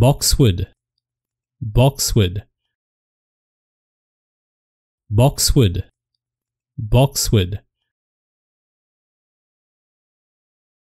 boxwood boxwood boxwood boxwood